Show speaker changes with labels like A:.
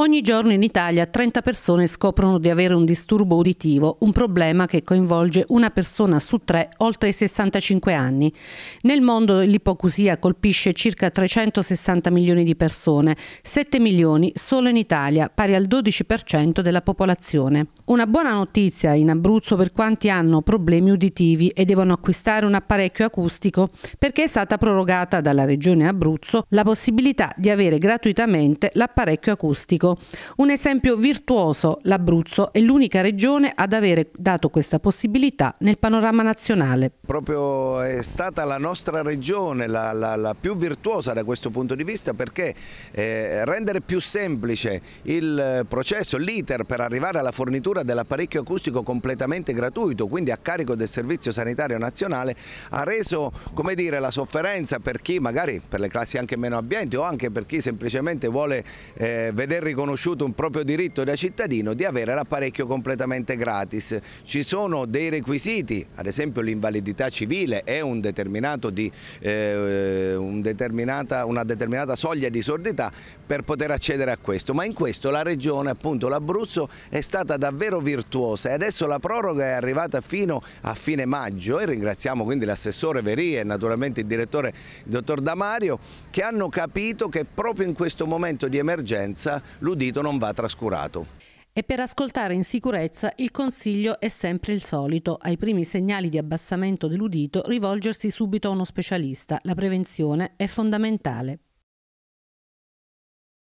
A: Ogni giorno in Italia 30 persone scoprono di avere un disturbo uditivo, un problema che coinvolge una persona su tre oltre i 65 anni. Nel mondo l'ipocusia colpisce circa 360 milioni di persone, 7 milioni solo in Italia, pari al 12% della popolazione. Una buona notizia in Abruzzo per quanti hanno problemi uditivi e devono acquistare un apparecchio acustico perché è stata prorogata dalla Regione Abruzzo la possibilità di avere gratuitamente l'apparecchio acustico pubblico. Un esempio virtuoso, l'Abruzzo è l'unica regione ad avere dato questa possibilità nel panorama nazionale.
B: Proprio è stata la nostra regione la, la, la più virtuosa da questo punto di vista perché eh, rendere più semplice il processo, l'iter per arrivare alla fornitura dell'apparecchio acustico completamente gratuito, quindi a carico del Servizio Sanitario Nazionale, ha reso dire, la sofferenza per chi magari per le classi anche meno abbienti o anche per chi semplicemente vuole eh, vedere riconosciuto un proprio diritto da cittadino di avere l'apparecchio completamente gratis. Ci sono dei requisiti, ad esempio l'invalidità civile è un di, eh, un determinata, una determinata soglia di sordità per poter accedere a questo, ma in questo la regione, appunto l'Abruzzo, è stata davvero virtuosa e adesso la proroga è arrivata fino a fine maggio e ringraziamo quindi l'assessore Veria e naturalmente il direttore il dottor Damario che hanno capito che proprio in questo momento di emergenza l'udito non va trascurato.
A: E per ascoltare in sicurezza il consiglio è sempre il solito, ai primi segnali di abbassamento dell'udito rivolgersi subito a uno specialista, la prevenzione è fondamentale.